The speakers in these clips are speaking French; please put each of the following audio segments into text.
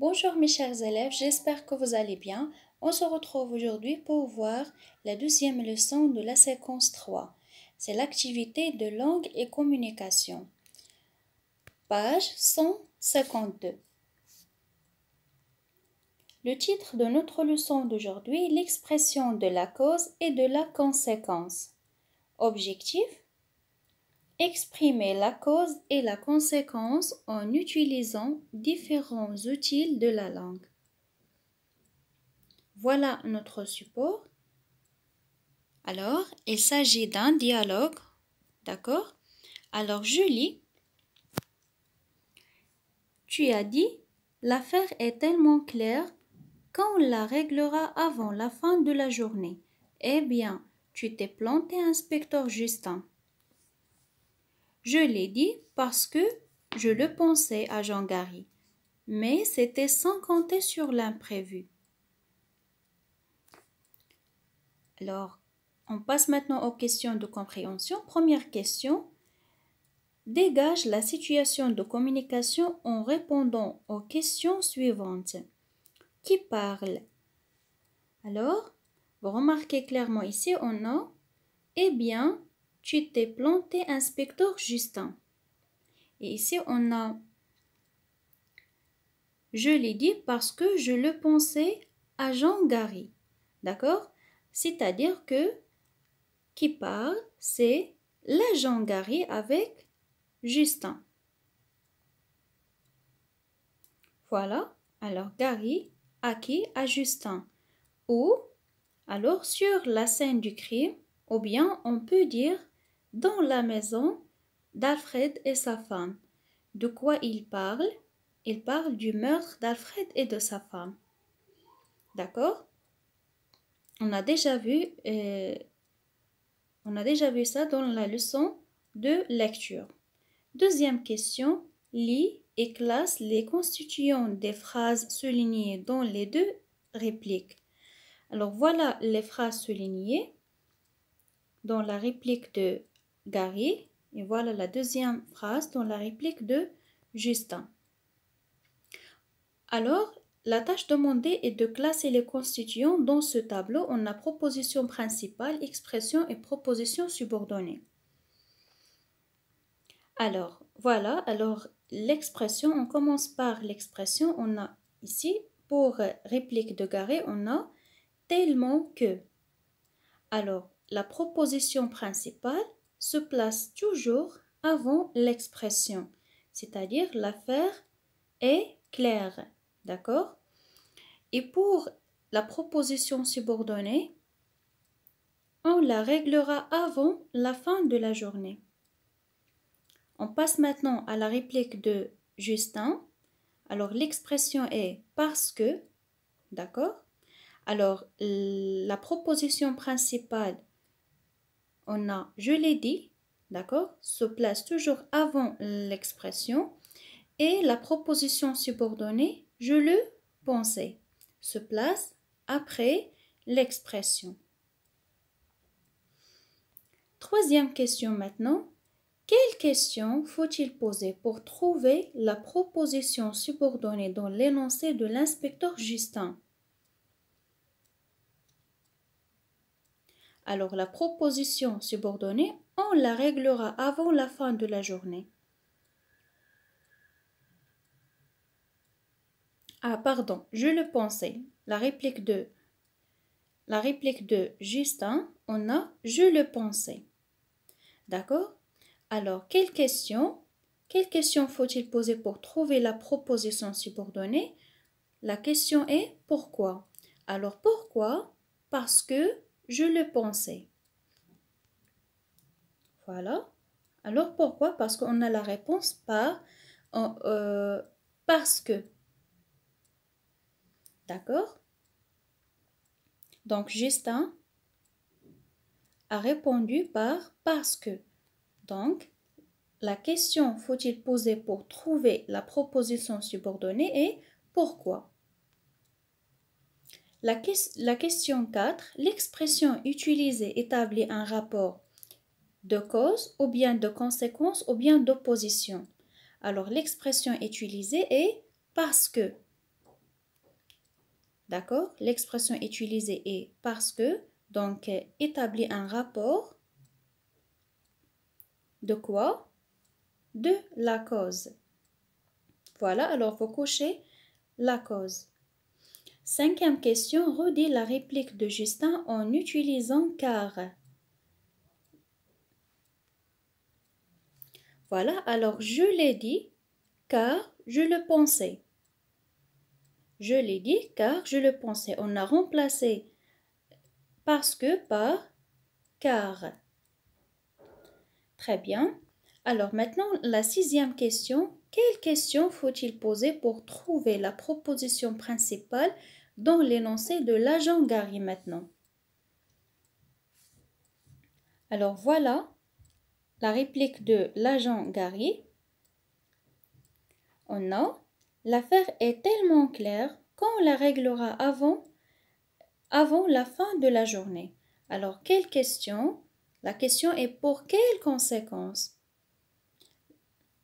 Bonjour mes chers élèves, j'espère que vous allez bien. On se retrouve aujourd'hui pour voir la deuxième leçon de la séquence 3. C'est l'activité de langue et communication. Page 152. Le titre de notre leçon d'aujourd'hui l'expression de la cause et de la conséquence. Objectif Exprimer la cause et la conséquence en utilisant différents outils de la langue. Voilà notre support. Alors, il s'agit d'un dialogue, d'accord Alors, Julie, tu as dit, l'affaire est tellement claire qu'on la réglera avant la fin de la journée. Eh bien, tu t'es planté, inspecteur Justin. Je l'ai dit parce que je le pensais à Jean Gary, mais c'était sans compter sur l'imprévu. Alors, on passe maintenant aux questions de compréhension. Première question. Dégage la situation de communication en répondant aux questions suivantes. Qui parle Alors, vous remarquez clairement ici, on a Eh bien, tu t'es planté, inspecteur Justin. Et ici, on a Je l'ai dit parce que je le pensais agent Gary. D'accord C'est-à-dire que qui parle, c'est l'agent Gary avec Justin. Voilà, alors Gary, a qui À Justin. Ou, alors sur la scène du crime, ou bien on peut dire dans la maison d'Alfred et sa femme. De quoi il parle Il parle du meurtre d'Alfred et de sa femme. D'accord On a déjà vu euh, on a déjà vu ça dans la leçon de lecture. Deuxième question, lis et classe les constituants des phrases soulignées dans les deux répliques. Alors voilà les phrases soulignées dans la réplique de Gary. Et voilà la deuxième phrase dans la réplique de Justin. Alors, la tâche demandée est de classer les constituants dans ce tableau on a proposition principale, expression et proposition subordonnée. Alors, voilà, alors l'expression, on commence par l'expression, on a ici, pour réplique de Garé, on a tellement que. Alors, la proposition principale, se place toujours avant l'expression, c'est-à-dire l'affaire est claire, d'accord Et pour la proposition subordonnée, on la réglera avant la fin de la journée. On passe maintenant à la réplique de Justin. Alors l'expression est parce que, d'accord Alors la proposition principale on a je l'ai dit, d'accord, se place toujours avant l'expression et la proposition subordonnée je le pensais se place après l'expression. Troisième question maintenant. Quelle question faut-il poser pour trouver la proposition subordonnée dans l'énoncé de l'inspecteur Justin alors la proposition subordonnée, on la réglera avant la fin de la journée. Ah, pardon, je le pensais. La réplique de la réplique de Justin, on a je le pensais. D'accord Alors, quelle question, quelle question faut-il poser pour trouver la proposition subordonnée La question est pourquoi. Alors pourquoi Parce que je le pensais. Voilà. Alors pourquoi Parce qu'on a la réponse par euh, parce que. D'accord Donc Justin a répondu par parce que. Donc la question faut-il poser pour trouver la proposition subordonnée est pourquoi la, question 4, l'expression utilisée établit un rapport de cause ou bien de conséquence ou bien d'opposition. Alors l'expression utilisée est parce que. D'accord L'expression utilisée est parce que, donc établit un rapport de quoi De la cause. Voilà, alors faut cocher « la cause. Cinquième question, redit la réplique de Justin en utilisant car. Voilà, alors je l'ai dit car je le pensais. Je l'ai dit car je le pensais. On a remplacé parce que par car. Très bien. Alors maintenant, la sixième question, quelle question faut-il poser pour trouver la proposition principale dans l'énoncé de l'agent Gary maintenant Alors voilà la réplique de l'agent Gary. On a L'affaire est tellement claire qu'on la réglera avant, avant la fin de la journée. Alors, quelle question La question est pour quelles conséquences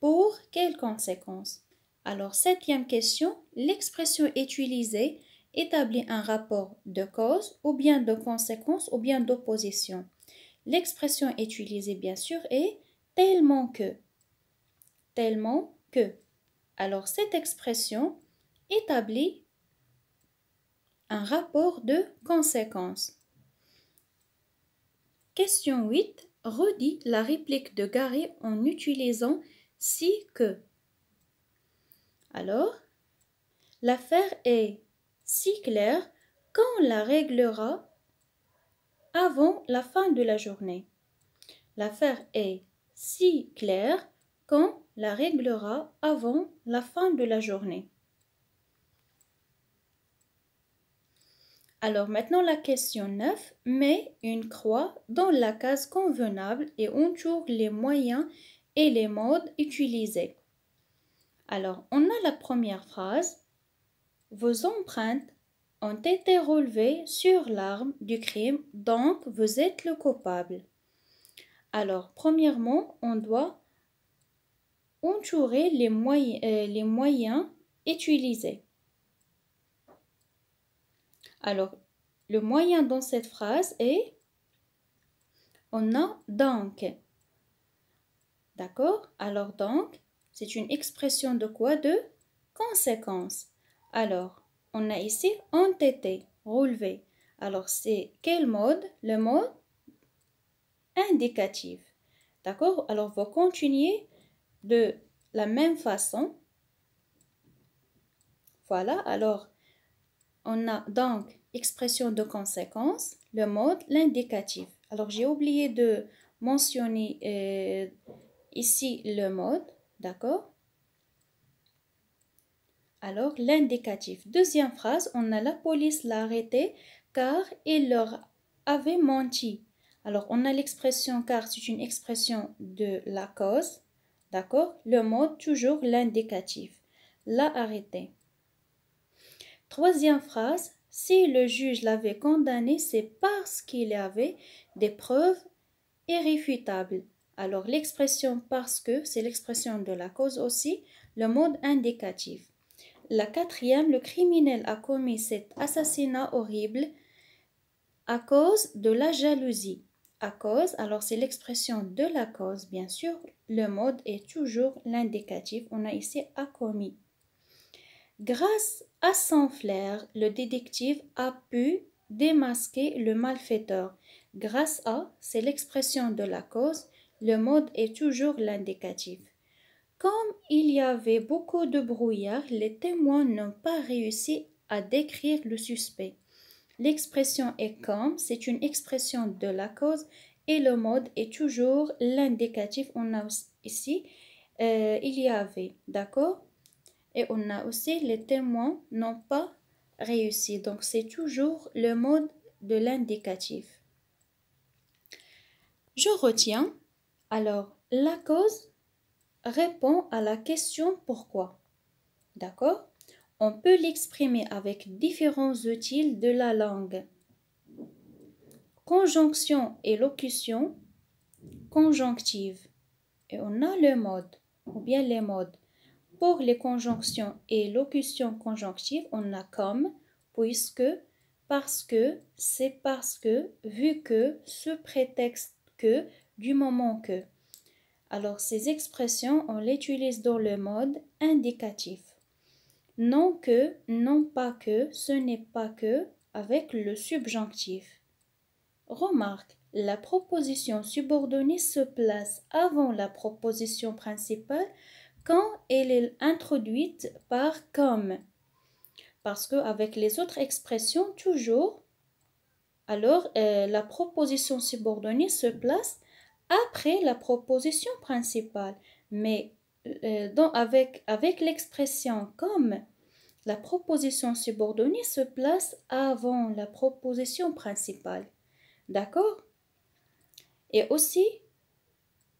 pour quelles conséquences Alors, septième question, l'expression utilisée établit un rapport de cause ou bien de conséquence ou bien d'opposition. L'expression utilisée, bien sûr, est tellement que. Tellement que. Alors, cette expression établit un rapport de conséquence. Question 8. redit la réplique de Gary en utilisant si que. Alors, l'affaire est si claire qu'on la réglera avant la fin de la journée. L'affaire est si claire qu'on la réglera avant la fin de la journée. Alors maintenant la question 9. Mets une croix dans la case convenable et entoure les moyens et les modes utilisés. Alors, on a la première phrase. Vos empreintes ont été relevées sur l'arme du crime, donc vous êtes le coupable. Alors, premièrement, on doit entourer les, moyens, euh, les moyens utilisés. Alors, le moyen dans cette phrase est on a donc. D'accord Alors donc, c'est une expression de quoi De conséquence. Alors, on a ici entêté, relevé. Alors, c'est quel mode Le mode indicatif. D'accord Alors, vous continuez de la même façon. Voilà, alors, on a donc expression de conséquence, le mode, l'indicatif. Alors, j'ai oublié de mentionner euh, Ici, le mode, d'accord Alors, l'indicatif. Deuxième phrase, on a la police l'a arrêté car il leur avait menti. Alors, on a l'expression car c'est une expression de la cause, d'accord Le mode, toujours l'indicatif. L'a arrêté. Troisième phrase, si le juge l'avait condamné, c'est parce qu'il avait des preuves irréfutables. Alors l'expression parce que, c'est l'expression de la cause aussi, le mode indicatif. La quatrième, le criminel a commis cet assassinat horrible à cause de la jalousie. À cause, alors c'est l'expression de la cause, bien sûr. Le mode est toujours l'indicatif. On a ici a commis. Grâce à son flair, le détective a pu démasquer le malfaiteur. Grâce à, c'est l'expression de la cause le mode est toujours l'indicatif. Comme il y avait beaucoup de brouillard, les témoins n'ont pas réussi à décrire le suspect. L'expression est comme, c'est une expression de la cause et le mode est toujours l'indicatif. On a ici, euh, il y avait, d'accord Et on a aussi, les témoins n'ont pas réussi. Donc, c'est toujours le mode de l'indicatif. Je retiens alors, la cause répond à la question pourquoi. D'accord On peut l'exprimer avec différents outils de la langue. Conjonction et locution, conjonctive. Et on a le mode, ou bien les modes. Pour les conjonctions et locutions conjonctives, on a comme, puisque, parce que, c'est parce que, vu que, ce prétexte que, du moment que. Alors ces expressions, on les utilise dans le mode indicatif. Non que, non pas que, ce n'est pas que avec le subjonctif. Remarque, la proposition subordonnée se place avant la proposition principale quand elle est introduite par comme. Parce que avec les autres expressions toujours, alors euh, la proposition subordonnée se place après la proposition principale, mais euh, avec, avec l'expression comme, la proposition subordonnée se place avant la proposition principale. D'accord Et aussi,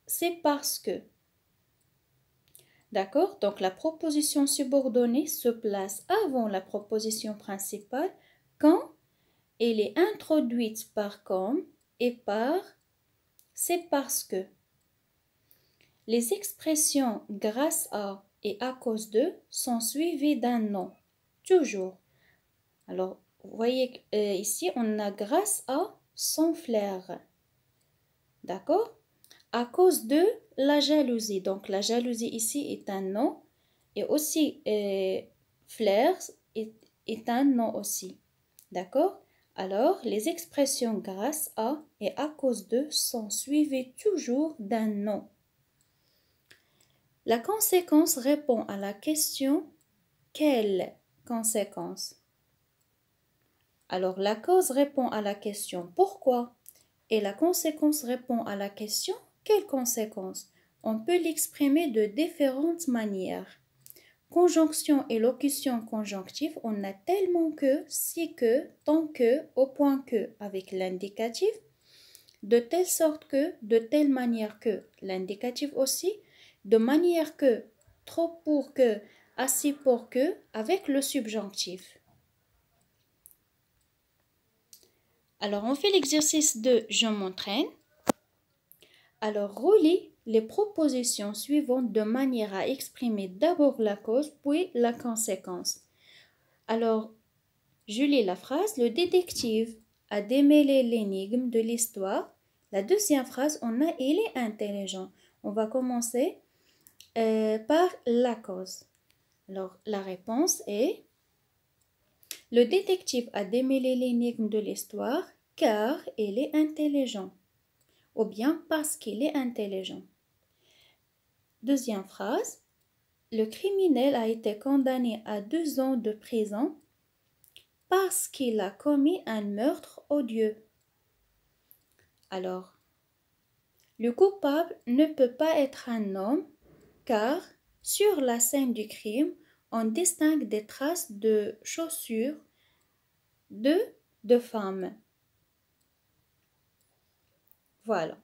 c'est parce que. D'accord Donc la proposition subordonnée se place avant la proposition principale quand elle est introduite par comme et par c'est parce que. Les expressions grâce à et à cause de sont suivies d'un nom, toujours. Alors, vous voyez euh, ici, on a grâce à son flair. D'accord À cause de la jalousie. Donc, la jalousie ici est un nom. Et aussi, euh, flair est un nom aussi. D'accord alors, les expressions grâce à et à cause de sont suivies toujours d'un nom. La conséquence répond à la question quelle conséquence Alors, la cause répond à la question pourquoi et la conséquence répond à la question quelle conséquence On peut l'exprimer de différentes manières. Conjonction et locution conjonctive, on a tellement que, si que, tant que, au point que avec l'indicatif, de telle sorte que, de telle manière que, l'indicatif aussi, de manière que, trop pour que, assez pour que, avec le subjonctif. Alors, on fait l'exercice de je m'entraîne. Alors, roulis les propositions suivantes de manière à exprimer d'abord la cause puis la conséquence. Alors, je lis la phrase Le détective a démêlé l'énigme de l'histoire. La deuxième phrase, on a Il est intelligent. On va commencer euh, par la cause. Alors, la réponse est Le détective a démêlé l'énigme de l'histoire car il est intelligent ou bien parce qu'il est intelligent. Deuxième phrase, le criminel a été condamné à deux ans de prison parce qu'il a commis un meurtre odieux. Alors, le coupable ne peut pas être un homme car sur la scène du crime, on distingue des traces de chaussures de de femmes. Voilà.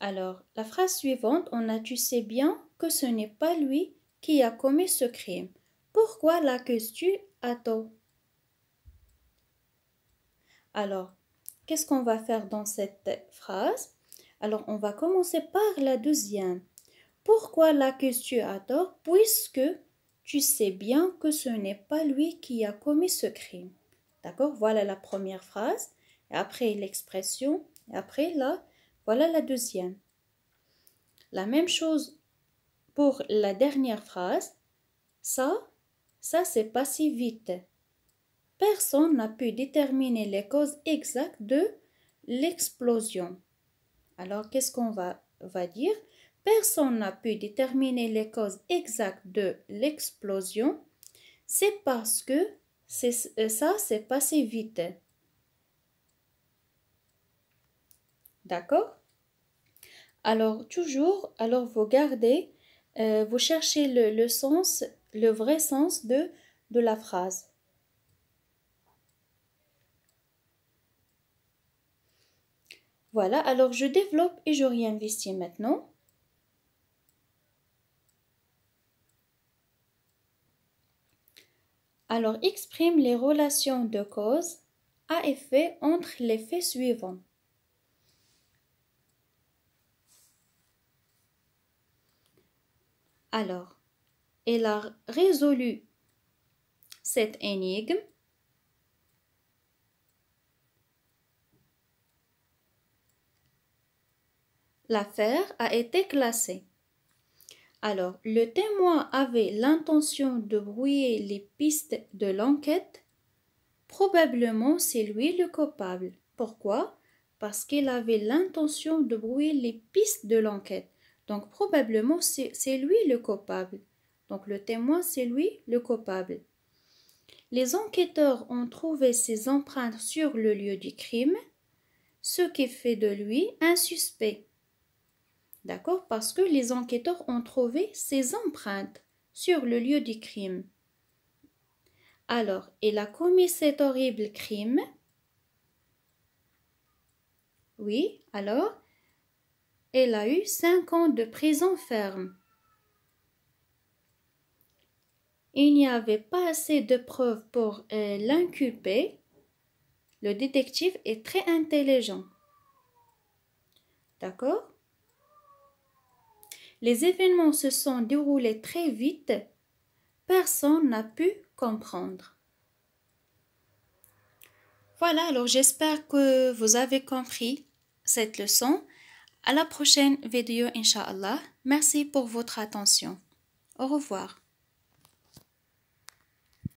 Alors, la phrase suivante, on a tu sais bien ce n'est pas lui qui a commis ce crime. Pourquoi l'accuses-tu à tort Alors, qu'est-ce qu'on va faire dans cette phrase Alors, on va commencer par la deuxième. Pourquoi l'accuses-tu à tort puisque tu sais bien que ce n'est pas lui qui a commis ce crime D'accord Voilà la première phrase, et après l'expression, et après là, voilà la deuxième. La même chose pour la dernière phrase, ça, ça s'est passé vite. Personne n'a pu déterminer les causes exactes de l'explosion. Alors, qu'est-ce qu'on va, dire Personne n'a pu déterminer les causes exactes de l'explosion. C'est parce que euh, ça s'est passé vite. D'accord Alors, toujours, alors vous gardez euh, vous cherchez le, sens, le vrai sens de, de la phrase. Voilà, alors je développe et je réinvestis maintenant. Alors exprime les relations de cause à effet entre les faits suivants. Alors, elle a résolu cette énigme L'affaire a été classée. Alors, le témoin avait l'intention de brouiller les pistes de l'enquête. Probablement, c'est lui le coupable. Pourquoi Parce qu'il avait l'intention de brouiller les pistes de l'enquête. Donc probablement c'est lui le coupable. Donc le témoin, c'est lui le coupable. Les enquêteurs ont trouvé ses empreintes sur le lieu du crime, ce qui fait de lui un suspect. D'accord Parce que les enquêteurs ont trouvé ses empreintes sur le lieu du crime. Alors, il a commis cet horrible crime. Oui, alors, elle a eu cinq ans de prison ferme. Il n'y avait pas assez de preuves pour euh, l'inculper. Le détective est très intelligent. D'accord Les événements se sont déroulés très vite. Personne n'a pu comprendre. Voilà, alors j'espère que vous avez compris cette leçon. À la prochaine vidéo, Inch'Allah. Merci pour votre attention. Au revoir.